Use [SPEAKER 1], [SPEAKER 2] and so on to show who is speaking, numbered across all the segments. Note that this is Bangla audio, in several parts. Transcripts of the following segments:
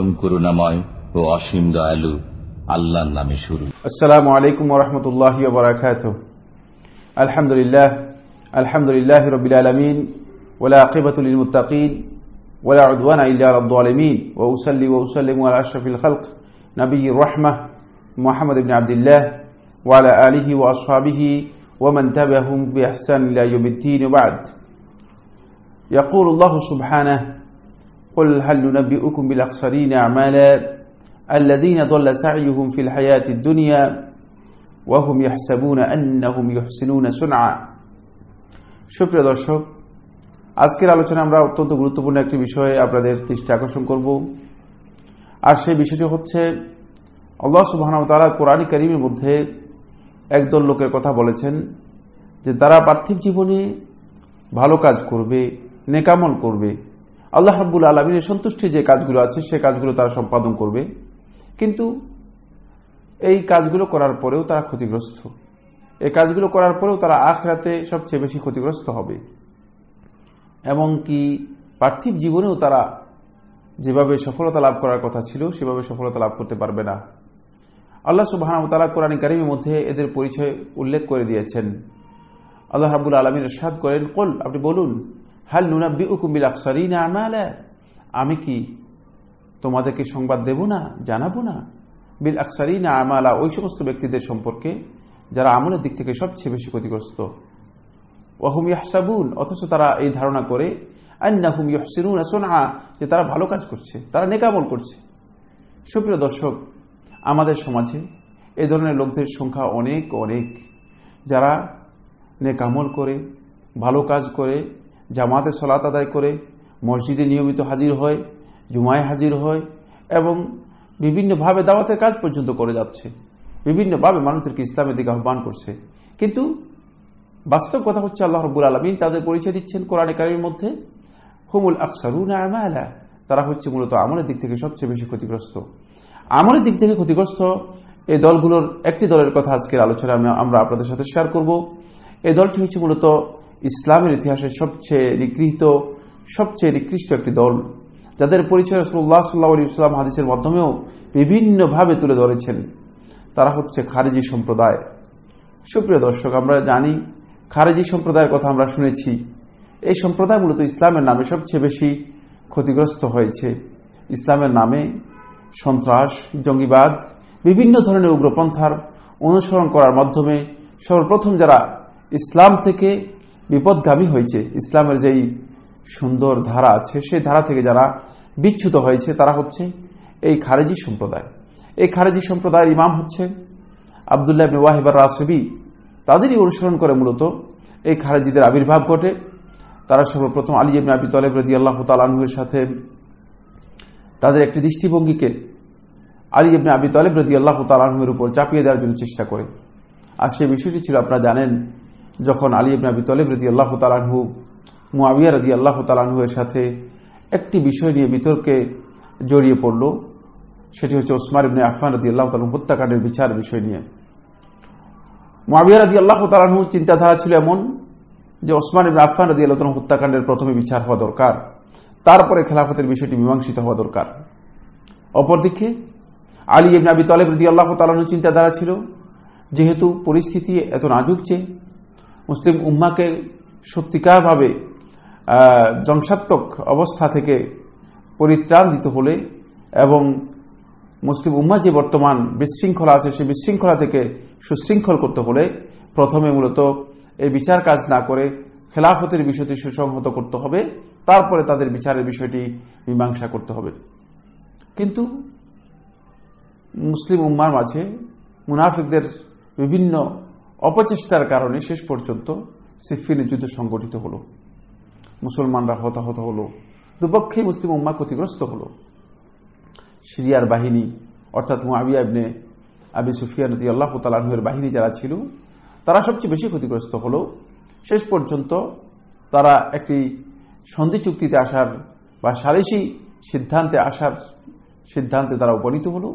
[SPEAKER 1] পরম করুণাময় ও অসীম দয়ালু আল্লাহর নামে শুরু আসসালামু আলাইকুম ওয়া বারাকাতুহু আলহামদুলিল্লাহ আলহামদুলিল্লাহ রবিল আলমিন ওলা আকিবাতুল মুতাকিন ولا عدوان إلا على الظالمين وأصلي وأسلم على أشرف الخلق نبي الرحمة محمد بن عبد الله وعلى آله وأصحابه ومن تبعهم بإحسان إلى يوم الدين بعد يقول الله سبحانه قل هل ننبئكم بالأخسرين أعمالا الذين ضل سعيهم في الحياة الدنيا وهم يحسبون أنهم يحسنون سنعا شكرا দর্শক আজকের আলোচনা আমরা অত্যন্ত গুরুত্বপূর্ণ একটি বিষয়ে আপনাদের দৃষ্টি আকর্ষণ করব আর সেই বিষয়টি হচ্ছে আল্লাহ তারা কোরআন করিমের মধ্যে একদল লোকের কথা বলেছেন যে তারা পার্থিব জীবনে ভালো কাজ করবে নেকামল করবে আল্লাহ রাব্বুল আলমিনের সন্তুষ্টি যে কাজগুলো আছে সে কাজগুলো তারা সম্পাদন করবে কিন্তু এই কাজগুলো করার পরেও তারা ক্ষতিগ্রস্ত এই কাজগুলো করার পরেও তারা আখরাতে সবচেয়ে বেশি ক্ষতিগ্রস্ত হবে এমনকি পার্থিব জীবনেও তারা যেভাবে সফলতা লাভ করার কথা ছিল সেভাবে সফলতা লাভ করতে পারবে না আল্লাহ তারা কোরআন কারিমের মধ্যে এদের পরিচয় উল্লেখ করে দিয়েছেন আল্লাহ হাবুল আলমীর সাদ করেন কল আপনি বলুন হাল নুরাব্বি উকুম্বিল আকসারিন আমালা আমি কি তোমাদেরকে সংবাদ দেব না জানাবো না বিল না আমালা ওই সমস্ত ব্যক্তিদের সম্পর্কে যারা আমলের দিক থেকে সবচেয়ে বেশি ক্ষতিগ্রস্ত ওয়াহুম ইয়াহসাবুন অথচ তারা এই ধারণা করে যে তারা ভালো কাজ করছে তারা নেকামল করছে সুপ্রিয় দর্শক আমাদের সমাজে এ ধরনের লোকদের সংখ্যা অনেক অনেক যারা নেকামল করে ভালো কাজ করে জামাতে সলাত আদায় করে মসজিদে নিয়মিত হাজির হয় জুমায় হাজির হয় এবং বিভিন্নভাবে দাওয়াতের কাজ পর্যন্ত করে যাচ্ছে বিভিন্নভাবে মানুষদেরকে ইসলামের দিকে আহ্বান করছে কিন্তু বাস্তব কথা হচ্ছে আল্লাহ রব্বুল আলমিন তাদের পরিচয় দিচ্ছেন কোরআনে কারির মধ্যে হুমুল আকসারুন তারা হচ্ছে মূলত আমলের দিক থেকে সবচেয়ে বেশি ক্ষতিগ্রস্ত আমলের দিক থেকে ক্ষতিগ্রস্ত এই দলগুলোর একটি দলের কথা আজকের আলোচনা আমরা আপনাদের সাথে শেয়ার করব এই দলটি হচ্ছে মূলত ইসলামের ইতিহাসে সবচেয়ে নিগৃহীত সবচেয়ে নিকৃষ্ট একটি দল যাদের পরিচয় সুল্লাহ সাল্লা ইসলাম হাদিসের মাধ্যমেও বিভিন্নভাবে তুলে ধরেছেন তারা হচ্ছে খারেজি সম্প্রদায় সুপ্রিয় দর্শক আমরা জানি খারেজি সম্প্রদায়ের কথা আমরা শুনেছি এই সম্প্রদায় মূলত ইসলামের নামে সবচেয়ে বেশি ক্ষতিগ্রস্ত হয়েছে ইসলামের নামে সন্ত্রাস জঙ্গিবাদ বিভিন্ন ধরনের উগ্রপন্থার অনুসরণ করার মাধ্যমে সর্বপ্রথম যারা ইসলাম থেকে বিপদগামী হয়েছে ইসলামের যেই সুন্দর ধারা আছে সেই ধারা থেকে যারা বিচ্ছুত হয়েছে তারা হচ্ছে এই খারেজি সম্প্রদায় এই খারেজি সম্প্রদায়ের ইমাম হচ্ছে আবদুল্লাহ ওয়াহিবার রাসবি তাদেরই অনুসরণ করে মূলত এই খারেজিদের আবির্ভাব ঘটে তারা সর্বপ্রথম আলী ইবনে আবি তলেব রাজি আল্লাহ তালাহুয়ের সাথে তাদের একটি দৃষ্টিভঙ্গিকে আলী ইবনে আবি তলেব রাজি আল্লাহ তালাহুয়ের উপর চাপিয়ে দেওয়ার জন্য চেষ্টা করে আর সেই বিষয়টি ছিল আপনারা জানেন যখন আলী ইবনে আবি তলেব রদি আল্লাহ তালাহু মুয়াবিয়া রদি আল্লাহ তালাহুয়ের সাথে একটি বিষয় নিয়ে বিতর্কে জড়িয়ে পড়ল সেটি হচ্ছে ওসমান ইবনে আফমান রদি আল্লাহ তালু হত্যাকাণ্ডের বিচার বিষয় নিয়ে মুয়াবিয়া রদি আল্লাহ তালাহু চিন্তাধারা ছিল এমন যে ওসমান ইবনে আফমান রদি আল্লাহ হত্যাকাণ্ডের প্রথমে বিচার হওয়া দরকার তারপরে খেলাফতের বিষয়টি মীমাংসিত হওয়া দরকার অপরদিকে আলী ইবনাবি তলেব রদি আল্লাহ তালাহু চিন্তাধারা ছিল যেহেতু পরিস্থিতি এত নাজুক যে মুসলিম উম্মাকে সত্যিকারভাবে ধ্বংসাত্মক অবস্থা থেকে পরিত্রাণ দিতে হলে এবং মুসলিম উম্মা যে বর্তমান বিশৃঙ্খলা আছে সেই বিশৃঙ্খলা থেকে সুশৃঙ্খল করতে হলে প্রথমে মূলত এই বিচার কাজ না করে খেলাফতের বিষয়টি সুসংহত করতে হবে তারপরে তাদের বিচারের বিষয়টি মীমাংসা করতে হবে কিন্তু মুসলিম উম্মার মাঝে মুনাফিকদের বিভিন্ন অপচেষ্টার কারণে শেষ পর্যন্ত সিফিনের যুদ্ধ সংগঠিত হল মুসলমানরা হতাহত হলো দুপক্ষেই মুসলিম উম্মা ক্ষতিগ্রস্ত হল সিরিয়ার বাহিনী অর্থাৎ মুআবিয়া আবনে আবি সুফিয়া নদী আল্লাহ তালাহের বাহিনী যারা ছিল তারা সবচেয়ে বেশি ক্ষতিগ্রস্ত হল শেষ পর্যন্ত তারা একটি সন্ধি চুক্তিতে আসার বা সালিসি সিদ্ধান্তে আসার সিদ্ধান্তে তারা উপনীত হলো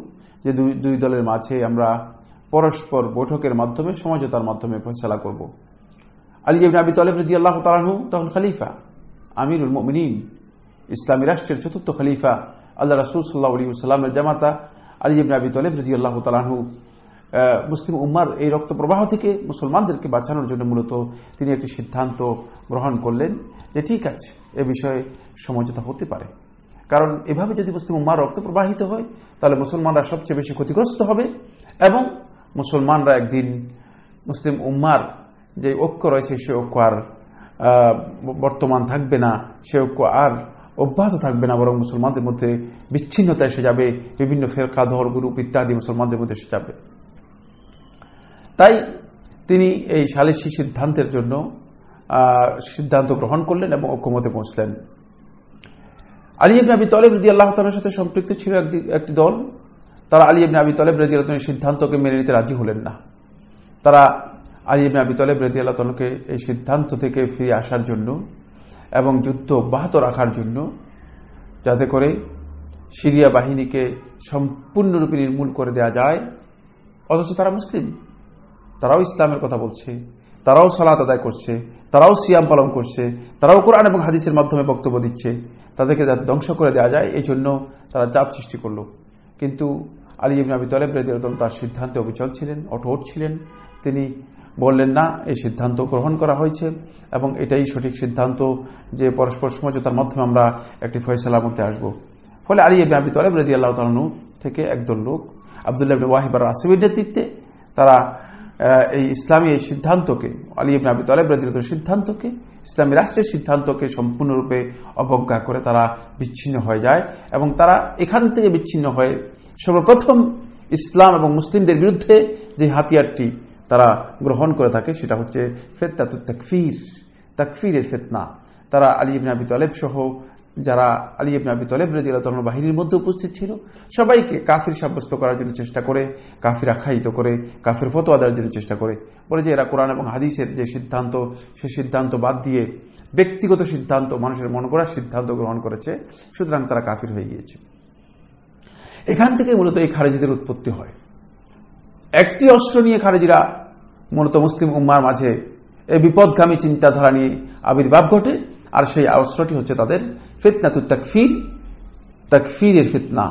[SPEAKER 1] যে দুই দুই দলের মাঝে আমরা পরস্পর বৈঠকের মাধ্যমে সমঝোতার মাধ্যমে ফেসলা করব আলী আবি তালেব রদি আল্লাহ তালাহু তখন খালিফা আমিরুল মমিন ইসলামী রাষ্ট্রের চতুর্থ খালিফা আল্লাহ রাসুল সাল্লাহ আলী সাল্লামের জামাতা আলী জিবিন আবি তালেব রদি আল্লাহ তালাহু মুসলিম উম্মার এই রক্ত প্রবাহ থেকে মুসলমানদেরকে বাঁচানোর জন্য মূলত তিনি একটি সিদ্ধান্ত গ্রহণ করলেন যে ঠিক আছে এ বিষয়ে সমঝোতা হতে পারে কারণ এভাবে যদি মুসলিম উম্মার রক্ত প্রবাহিত হয় তাহলে মুসলমানরা সবচেয়ে বেশি ক্ষতিগ্রস্ত হবে এবং মুসলমানরা একদিন মুসলিম উম্মার যে ঐক্য রয়েছে সে ঐক্য আর বর্তমান থাকবে না সে ঐক্য আর অব্যাহত থাকবে না বরং মুসলমানদের মধ্যে বিচ্ছিন্নতা এসে যাবে বিভিন্ন ফেরকা ধর গ্রুপ ইত্যাদি মুসলমানদের মধ্যে এসে যাবে তাই তিনি এই সালিসি সিদ্ধান্তের জন্য সিদ্ধান্ত গ্রহণ করলেন এবং ঐক্যমতে পৌঁছলেন আলী ইবনাবি তলেব রদি আল্লাহ তালের সাথে সম্পৃক্ত ছিল একটি দল তারা আলী ইবনে আবি তলেব রেজি আল্লাহ সিদ্ধান্তকে মেনে নিতে রাজি হলেন না তারা আলী ইবনে আবি তলেব রেজি আল্লাহ এই সিদ্ধান্ত থেকে ফিরে আসার জন্য এবং যুদ্ধ অব্যাহত রাখার জন্য যাতে করে সিরিয়া বাহিনীকে সম্পূর্ণরূপে নির্মূল করে দেয়া যায় অথচ তারা মুসলিম তারাও ইসলামের কথা বলছে তারাও সালাত আদায় করছে তারাও সিয়াম পালন করছে তারাও কোরআন এবং হাদিসের মাধ্যমে বক্তব্য দিচ্ছে তাদেরকে যাতে ধ্বংস করে দেওয়া যায় এই জন্য তারা চাপ সৃষ্টি করল কিন্তু আলী ইবন আবি তলেব আলতাল তার সিদ্ধান্তে অবিচল ছিলেন অটোট ছিলেন তিনি বললেন না এই সিদ্ধান্ত গ্রহণ করা হয়েছে এবং এটাই সঠিক সিদ্ধান্ত যে পরস্পর সমঝোতার মাধ্যমে আমরা একটি ফয়সালার মধ্যে আসব ফলে আলী ইবন আবি তলেব রেদি আল্লাহ তালু থেকে একদল লোক আবদুল্লাহ ইবনে ওয়াহিবার আসিমের নেতৃত্বে তারা এই ইসলামী এই সিদ্ধান্তকে আলী ইবনে আবি তলেব রেদিলত সিদ্ধান্তকে ইসলামী রাষ্ট্রের সিদ্ধান্তকে সম্পূর্ণরূপে অবজ্ঞা করে তারা বিচ্ছিন্ন হয়ে যায় এবং তারা এখান থেকে বিচ্ছিন্ন হয়ে সর্বপ্রথম ইসলাম এবং মুসলিমদের বিরুদ্ধে যে হাতিয়ারটি তারা গ্রহণ করে থাকে সেটা হচ্ছে ফেতনা তো তাকফির তাকফিরের ফেতনা তারা আলী ইবনে আবি তলেব সহ যারা আলী ইবনে আবি তালেব রেদিয়াল বাহিনীর মধ্যে উপস্থিত ছিল সবাইকে কাফির সাব্যস্ত করার জন্য চেষ্টা করে কাফির আখ্যায়িত করে কাফির ফতোয়া দেওয়ার জন্য চেষ্টা করে বলে যে এরা কোরআন এবং হাদিসের যে সিদ্ধান্ত সে সিদ্ধান্ত বাদ দিয়ে ব্যক্তিগত সিদ্ধান্ত মানুষের মন করার সিদ্ধান্ত গ্রহণ করেছে সুতরাং তারা কাফির হয়ে গিয়েছে এখান থেকে মূলত এই খারেজিদের উৎপত্তি হয় একটি অস্ত্র নিয়ে খারেজিরা মূলত মুসলিম উম্মার মাঝে এই বিপদগামী চিন্তাধারা নিয়ে আবির্ভাব ঘটে আর সেই অস্ত্রটি হচ্ছে তাদের ফির তাকফির তাকফিরের ফিতনা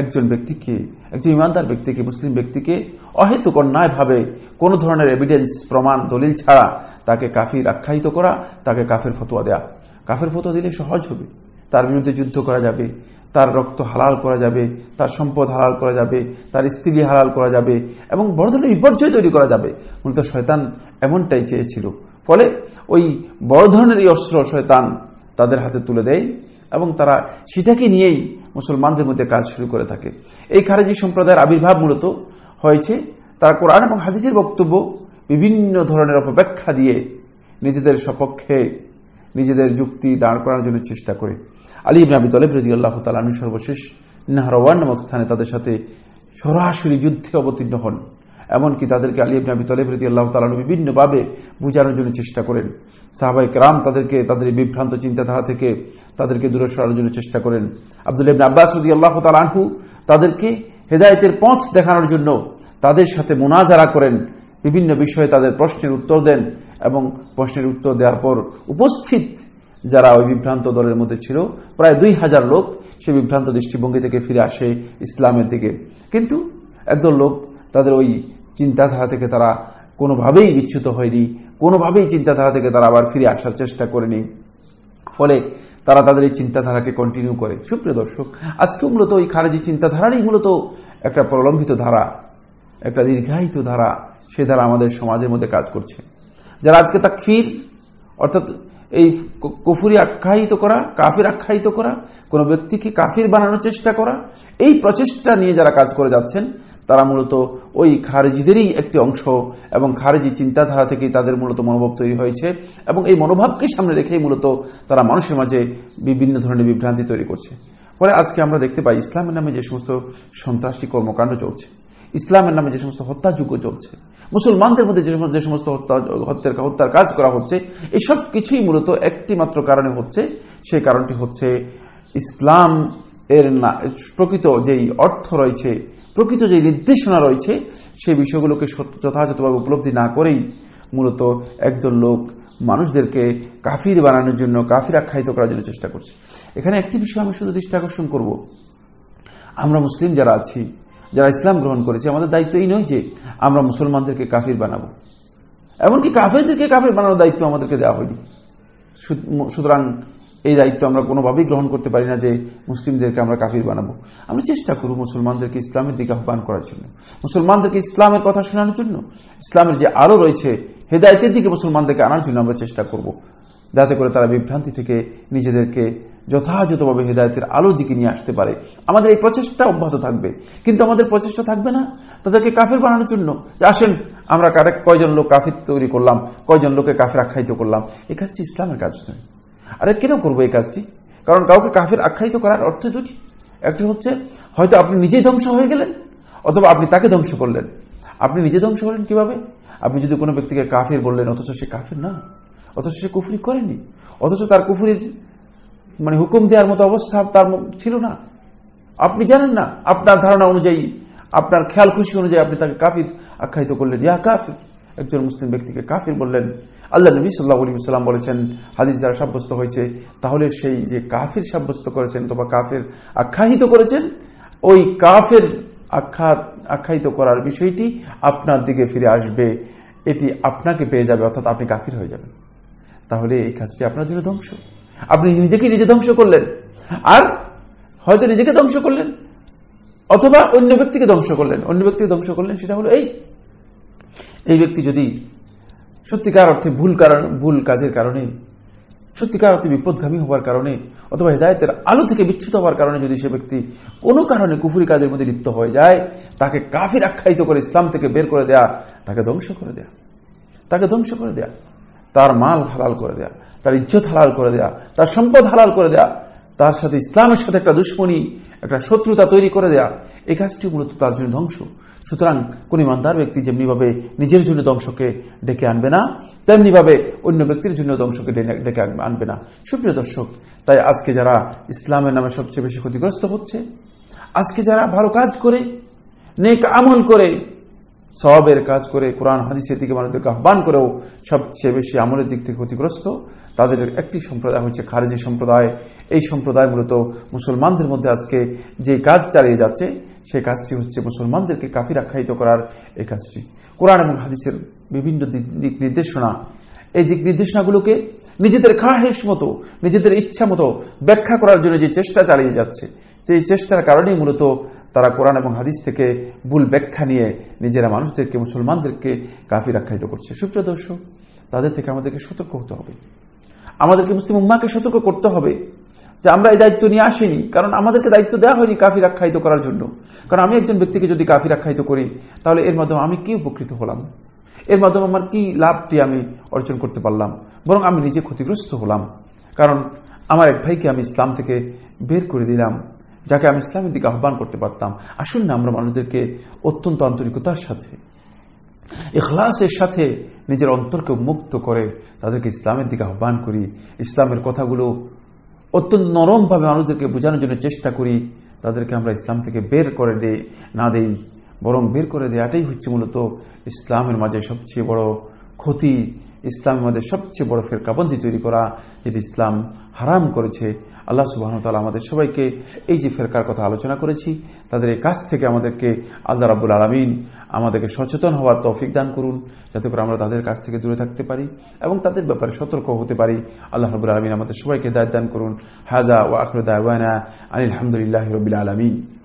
[SPEAKER 1] একজন ব্যক্তিকে একজন ইমানদার ব্যক্তিকে মুসলিম ব্যক্তিকে অহেতুক অন্যায়ভাবে কোনো ধরনের এভিডেন্স প্রমাণ দলিল ছাড়া তাকে কাফির আখ্যায়িত করা তাকে কাফের ফতোয়া দেয়া কাফের ফতোয়া দিলে সহজ হবে তার বিরুদ্ধে যুদ্ধ করা যাবে তার রক্ত হালাল করা যাবে তার সম্পদ হালাল করা যাবে তার স্ত্রী হালাল করা যাবে এবং বড় ধরনের বিপর্যয় তৈরি করা যাবে মূলত শয়তান এমনটাই চেয়েছিল ফলে ওই বড় ধরনের এই অস্ত্র শয়তান তাদের হাতে তুলে দেয় এবং তারা সেটাকে নিয়েই মুসলমানদের মধ্যে কাজ শুরু করে থাকে এই খারেজি সম্প্রদায়ের আবির্ভাব মূলত হয়েছে তারা কোরআন এবং হাদিসের বক্তব্য বিভিন্ন ধরনের অপব্যাখ্যা দিয়ে নিজেদের সপক্ষে নিজেদের যুক্তি দাঁড় করার জন্য চেষ্টা করে আলী ইবনে আবি তলেব রদি আল্লাহ তালু সর্বশেষ নাহরওয়ান নামক স্থানে তাদের সাথে সরাসরি যুদ্ধে অবতীর্ণ হন এমনকি তাদেরকে আলী ইবনে আবি তলেব রদি আল্লাহ তালু বিভিন্নভাবে বোঝানোর জন্য চেষ্টা করেন সাহাবাইক রাম তাদেরকে তাদের বিভ্রান্ত চিন্তাধারা থেকে তাদেরকে দূরে সরানোর জন্য চেষ্টা করেন আব্দুল ইবনে আব্বাস রদি আল্লাহ তালাহু তাদেরকে হেদায়তের পথ দেখানোর জন্য তাদের সাথে মোনাজারা করেন বিভিন্ন বিষয়ে তাদের প্রশ্নের উত্তর দেন এবং প্রশ্নের উত্তর দেওয়ার পর উপস্থিত যারা ওই বিভ্রান্ত দলের মধ্যে ছিল প্রায় দুই হাজার লোক সে বিভ্রান্ত দৃষ্টিভঙ্গি থেকে ফিরে আসে ইসলামের দিকে কিন্তু একদল লোক তাদের ওই চিন্তাধারা থেকে তারা কোনোভাবেই বিচ্ছুত হয়নি কোনোভাবেই চিন্তাধারা থেকে তারা আবার ফিরে আসার চেষ্টা করেনি ফলে তারা তাদের এই চিন্তাধারাকে কন্টিনিউ করে সুপ্রিয় দর্শক আজকে মূলত ওই খারেজি চিন্তাধারারই মূলত একটা প্রলম্বিত ধারা একটা দীর্ঘায়িত ধারা সে ধারা আমাদের সমাজের মধ্যে কাজ করছে যারা আজকে তা ক্ষীর অর্থাৎ এই কুফুরি আখ্যায়িত করা কাফির আখ্যায়িত করা কোনো ব্যক্তিকে কাফির বানানোর চেষ্টা করা এই প্রচেষ্টা নিয়ে যারা কাজ করে যাচ্ছেন তারা মূলত ওই খারেজিদেরই একটি অংশ এবং খারেজি চিন্তাধারা থেকে তাদের মূলত মনোভাব তৈরি হয়েছে এবং এই মনোভাবকে সামনে রেখেই মূলত তারা মানুষের মাঝে বিভিন্ন ধরনের বিভ্রান্তি তৈরি করছে ফলে আজকে আমরা দেখতে পাই ইসলামের নামে যে সমস্ত সন্ত্রাসী কর্মকাণ্ড চলছে ইসলামের নামে যে সমস্ত হত্যাযোগ্য চলছে মুসলমানদের মধ্যে যে সমস্ত যে সমস্ত হত্যার হত্যার কাজ করা হচ্ছে এসব কিছুই মূলত একটি মাত্র কারণে হচ্ছে সেই কারণটি হচ্ছে ইসলাম এর না প্রকৃত যেই অর্থ রয়েছে প্রকৃত যে নির্দেশনা রয়েছে সেই বিষয়গুলোকে যথাযথভাবে উপলব্ধি না করেই মূলত একদল লোক মানুষদেরকে কাফির বানানোর জন্য কাফির আখ্যায়িত করার জন্য চেষ্টা করছে এখানে একটি বিষয় আমি শুধু দৃষ্টি আকর্ষণ করব আমরা মুসলিম যারা আছি যারা ইসলাম গ্রহণ করেছে আমাদের দায়িত্ব এই নয় যে আমরা মুসলমানদেরকে কাফির বানাবো এমনকি কাফেরদেরকে কাফির বানানোর দায়িত্ব আমাদেরকে দেওয়া হয়নি সুতরাং এই দায়িত্ব আমরা কোনোভাবেই গ্রহণ করতে পারি না যে মুসলিমদেরকে আমরা কাফির বানাবো আমরা চেষ্টা করব মুসলমানদেরকে ইসলামের দিকে আহ্বান করার জন্য মুসলমানদেরকে ইসলামের কথা শোনানোর জন্য ইসলামের যে আরও রয়েছে হেদায়তের দিকে মুসলমানদেরকে আনার জন্য আমরা চেষ্টা করব যাতে করে তারা বিভ্রান্তি থেকে নিজেদেরকে যথাযথভাবে হেদায়তের আলো দিকে নিয়ে আসতে পারে আমাদের এই প্রচেষ্টা অব্যাহত থাকবে কিন্তু আমাদের প্রচেষ্টা থাকবে না তাদেরকে কাফের বানানোর জন্য যে আসেন আমরা কারে কয়জন লোক কাফের তৈরি করলাম কয়জন লোকে কাফের আখ্যায়িত করলাম এই কাজটি ইসলামের কাজ নয় আরে কেন করবো এই কাজটি কারণ কাউকে কাফের আখ্যায়িত করার অর্থ দুটি একটি হচ্ছে হয়তো আপনি নিজেই ধ্বংস হয়ে গেলেন অথবা আপনি তাকে ধ্বংস করলেন আপনি নিজে ধ্বংস করলেন কিভাবে আপনি যদি কোনো ব্যক্তিকে কাফের বললেন অথচ সে কাফের না অথচ সে কুফুরি করেনি অথচ তার কুফুরির মানে হুকুম দেওয়ার মতো অবস্থা তার ছিল না আপনি জানেন না আপনার ধারণা অনুযায়ী আপনার খেয়াল খুশি অনুযায়ী আপনি তাকে কাফির আখ্যায়িত করলেন ইয়া কাফির একজন মুসলিম ব্যক্তিকে কাফির বললেন আল্লাহ নবী সাল্লাহ সাল্লাম বলেছেন হাদিস দ্বারা সাব্যস্ত হয়েছে তাহলে সেই যে কাফির সাব্যস্ত করেছেন অথবা কাফের আখ্যায়িত করেছেন ওই কাফের আখ্যা আখ্যায়িত করার বিষয়টি আপনার দিকে ফিরে আসবে এটি আপনাকে পেয়ে যাবে অর্থাৎ আপনি কাফির হয়ে যাবেন তাহলে এই কাজটি আপনার জন্য ধ্বংস আপনি নিজেকে নিজে ধ্বংস করলেন আর হয়তো নিজেকে ধ্বংস করলেন অথবা অন্য ব্যক্তিকে ধ্বংস করলেন অন্য ব্যক্তিকে ধ্বংস করলেন সেটা হলো এই এই ব্যক্তি যদি সত্যিকার অর্থে ভুল কারণ ভুল কাজের কারণে সত্যিকার অর্থে বিপদগামী হওয়ার কারণে অথবা হৃদায়তের আলো থেকে বিচ্ছুত হওয়ার কারণে যদি সে ব্যক্তি কোনো কারণে কুফুরি কাজের মধ্যে লিপ্ত হয়ে যায় তাকে কাফির আখ্যায়িত করে ইসলাম থেকে বের করে দেয়া তাকে ধ্বংস করে দেয়া তাকে ধ্বংস করে দেয়া তার মাল হালাল করে দেয়া তার ইজ্জত হালাল করে দেয়া তার সম্পদ হালাল করে দেয়া তার সাথে ইসলামের সাথে একটা দুশ্মনী একটা শত্রুতা তৈরি করে দেয়া এই কাজটি মূলত তার জন্য ধ্বংস সুতরাং কোন ইমানদার ব্যক্তি যেমনিভাবে নিজের জন্য ধ্বংসকে ডেকে আনবে না তেমনিভাবে অন্য ব্যক্তির জন্য ধ্বংসকে ডেকে আনবে না সুপ্রিয় দর্শক তাই আজকে যারা ইসলামের নামে সবচেয়ে বেশি ক্ষতিগ্রস্ত হচ্ছে আজকে যারা ভালো কাজ করে নেক আমল করে সবের কাজ করে কোরআন হাদিসের দিকে মানুষদেরকে আহ্বান করেও সবচেয়ে বেশি আমলের দিক থেকে ক্ষতিগ্রস্ত তাদের একটি সম্প্রদায় হচ্ছে খারেজি সম্প্রদায় এই সম্প্রদায় মূলত মুসলমানদের মধ্যে আজকে যে কাজ চালিয়ে যাচ্ছে সেই কাজটি হচ্ছে মুসলমানদেরকে কাফির আখ্যায়িত করার এই কাজটি কোরআন এবং হাদিসের বিভিন্ন দিক নির্দেশনা এই দিক নির্দেশনাগুলোকে নিজেদের খাহেস মতো নিজেদের ইচ্ছা মতো ব্যাখ্যা করার জন্য যে চেষ্টা চালিয়ে যাচ্ছে সেই চেষ্টার কারণেই মূলত তারা কোরআন এবং হাদিস থেকে ভুল ব্যাখ্যা নিয়ে নিজেরা মানুষদেরকে মুসলমানদেরকে কাফির আখ্যায়িত করছে সুপ্রিয় দর্শক তাদের থেকে আমাদেরকে সতর্ক হতে হবে আমাদেরকে মুসলিম উম্মাকে সতর্ক করতে হবে যে আমরা এই দায়িত্ব নিয়ে আসিনি কারণ আমাদেরকে দায়িত্ব দেওয়া হয়নি কাফির আখ্যায়িত করার জন্য কারণ আমি একজন ব্যক্তিকে যদি কাফির আখ্যায়িত করি তাহলে এর মাধ্যমে আমি কি উপকৃত হলাম এর মাধ্যমে আমার কি লাভটি আমি অর্জন করতে পারলাম বরং আমি নিজে ক্ষতিগ্রস্ত হলাম কারণ আমার এক ভাইকে আমি ইসলাম থেকে বের করে দিলাম যাকে আমি ইসলামের দিকে আহ্বান করতে পারতাম আসুন না আমরা মানুষদেরকে অত্যন্ত আন্তরিকতার সাথে এখলাসের সাথে নিজের অন্তরকে মুক্ত করে তাদেরকে ইসলামের দিকে আহ্বান করি ইসলামের কথাগুলো অত্যন্ত নরমভাবে মানুষদেরকে বোঝানোর জন্য চেষ্টা করি তাদেরকে আমরা ইসলাম থেকে বের করে দে না দেই বরং বের করে দেওয়াটাই হচ্ছে মূলত ইসলামের মাঝে সবচেয়ে বড় ক্ষতি ইসলামের মাঝে সবচেয়ে বড় ফেরকাবন্দি তৈরি করা যেটি ইসলাম হারাম করেছে আল্লাহ সুবাহতাল আমাদের সবাইকে এই যে ফেরকার কথা আলোচনা করেছি তাদের এই কাজ থেকে আমাদেরকে আল্লাহ রাবুল আলমিন আমাদেরকে সচেতন হওয়ার তৌফিক দান করুন যাতে করে আমরা তাদের কাছ থেকে দূরে থাকতে পারি এবং তাদের ব্যাপারে সতর্ক হতে পারি আল্লাহ রবুল আলমিন আমাদের সবাইকে দায় দান করুন হাজা ও আখরুদ্দাওয়ানা আনিল আলহামদুলিল্লাহ রবিল আলমিন